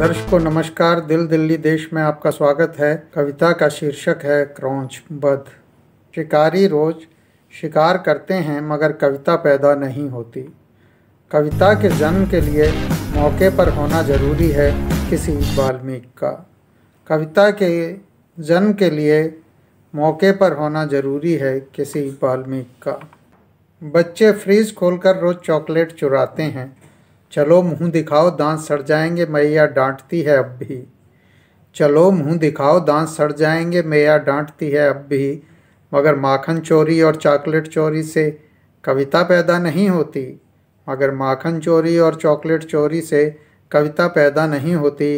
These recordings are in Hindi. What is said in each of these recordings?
दर्शकों नमस्कार दिल दिल्ली देश में आपका स्वागत है कविता का शीर्षक है क्रौच बद शिकारी रोज शिकार करते हैं मगर कविता पैदा नहीं होती कविता के जन्म के लिए मौके पर होना जरूरी है किसी वाल्मीकि का कविता के जन्म के लिए मौके पर होना जरूरी है किसी वाल्मीकि का बच्चे फ्रीज खोलकर रोज़ चॉकलेट चुराते हैं चलो मुंह दिखाओ दांत सड़ जाएंगे मैया डांटती है अब भी चलो मुंह दिखाओ दांत सड़ जाएंगे मैया डांटती है अब भी मगर माखन चोरी और चॉकलेट चोरी से कविता पैदा नहीं होती मगर माखन चोरी और चॉकलेट चोरी से कविता पैदा नहीं होती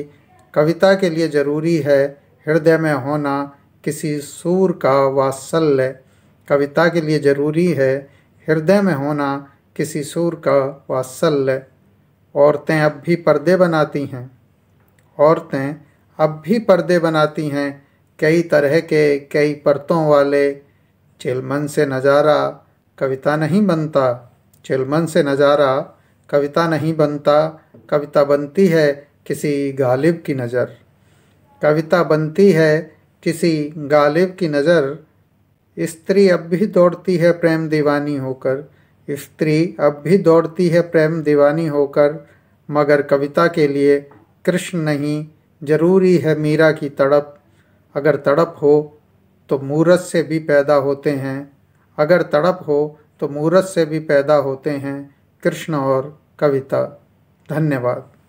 कविता के लिए ज़रूरी है हृदय में होना किसी सूर का वात्सल्य कविता के लिए ज़रूरी है हृदय में होना किसी सूर का वात्सल्य औरतें अब भी पर्दे बनाती हैं औरतें अब भी पर्दे बनाती हैं कई तरह के कई परतों वाले चिलमन से नज़ारा कविता नहीं बनता चिलमन से नज़ारा कविता नहीं बनता कविता बनती है किसी गालिब की नज़र कविता बनती है किसी गालिब की नज़र स्त्री अब भी दौड़ती है प्रेम दीवानी होकर स्त्री अब भी दौड़ती है प्रेम दीवानी होकर मगर कविता के लिए कृष्ण नहीं जरूरी है मीरा की तड़प अगर तड़प हो तो मूरत से भी पैदा होते हैं अगर तड़प हो तो मूरत से भी पैदा होते हैं कृष्ण और कविता धन्यवाद